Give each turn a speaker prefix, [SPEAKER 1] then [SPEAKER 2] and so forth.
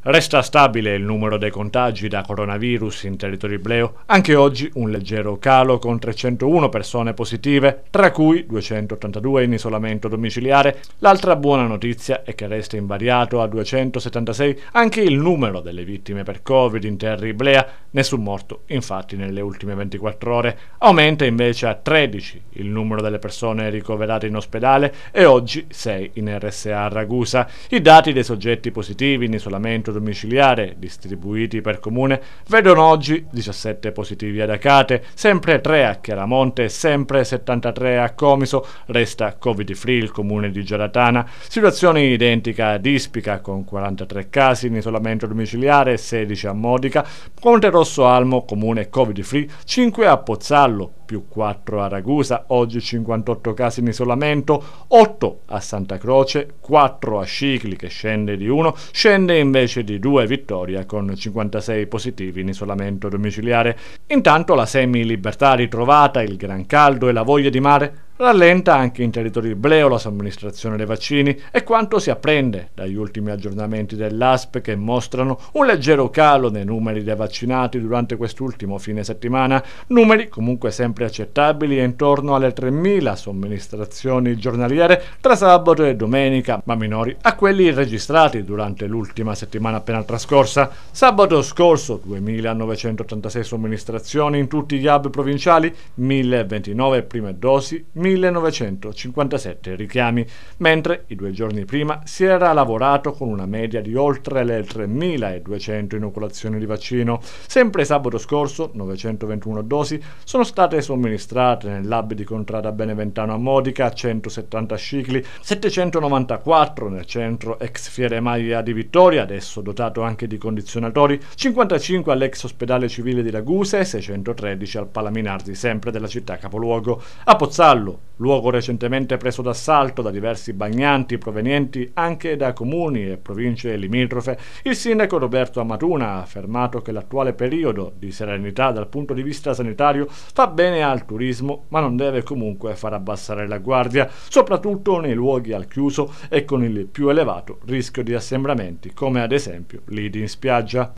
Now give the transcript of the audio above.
[SPEAKER 1] Resta stabile il numero dei contagi da coronavirus in territorio ibleo, anche oggi un leggero calo con 301 persone positive, tra cui 282 in isolamento domiciliare. L'altra buona notizia è che resta invariato a 276 anche il numero delle vittime per Covid in terra iblea, nessun morto infatti nelle ultime 24 ore. Aumenta invece a 13 il numero delle persone ricoverate in ospedale e oggi 6 in RSA a Ragusa. I dati dei soggetti positivi in isolamento isolamento domiciliare distribuiti per comune vedono oggi 17 positivi ad Acate, sempre 3 a Chiaramonte e sempre 73 a Comiso, resta covid free il comune di Giaratana, situazione identica ad Ispica con 43 casi in isolamento domiciliare, 16 a Modica, Ponte Rosso Almo comune covid free, 5 a Pozzallo, più 4 a Ragusa, oggi 58 casi in isolamento, 8 a Santa Croce, 4 a Scicli che scende di 1, scende invece di 2 Vittoria con 56 positivi in isolamento domiciliare. Intanto la semi-libertà ritrovata, il gran caldo e la voglia di mare Rallenta anche in territorio ebreo la somministrazione dei vaccini e quanto si apprende dagli ultimi aggiornamenti dell'ASP che mostrano un leggero calo nei numeri dei vaccinati durante quest'ultimo fine settimana, numeri comunque sempre accettabili intorno alle 3.000 somministrazioni giornaliere tra sabato e domenica, ma minori a quelli registrati durante l'ultima settimana appena trascorsa. Sabato scorso 2.986 somministrazioni in tutti gli hub provinciali, 1.029 prime dosi, 1957 richiami, mentre i due giorni prima si era lavorato con una media di oltre le 3.200 inoculazioni di vaccino. Sempre sabato scorso 921 dosi sono state somministrate nel lab di Contrada Beneventano a Modica, 170 cicli, 794 nel centro ex Fiere Maia di Vittoria, adesso dotato anche di condizionatori, 55 all'ex ospedale civile di e 613 al Palaminardi, sempre della città capoluogo. A Pozzallo luogo recentemente preso d'assalto da diversi bagnanti provenienti anche da comuni e province limitrofe, il sindaco Roberto Amatuna ha affermato che l'attuale periodo di serenità dal punto di vista sanitario fa bene al turismo, ma non deve comunque far abbassare la guardia, soprattutto nei luoghi al chiuso e con il più elevato rischio di assembramenti, come ad esempio lì in spiaggia.